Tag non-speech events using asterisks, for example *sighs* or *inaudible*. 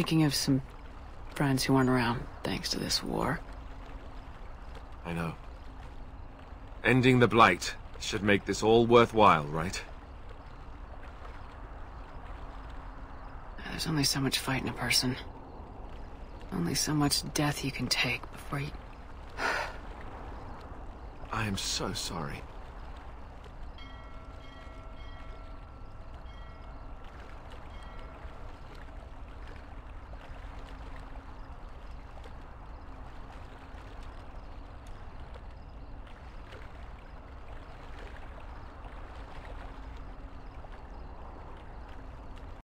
thinking of some friends who aren't around thanks to this war. I know. Ending the Blight should make this all worthwhile, right? There's only so much fight in a person. Only so much death you can take before you... *sighs* I am so sorry.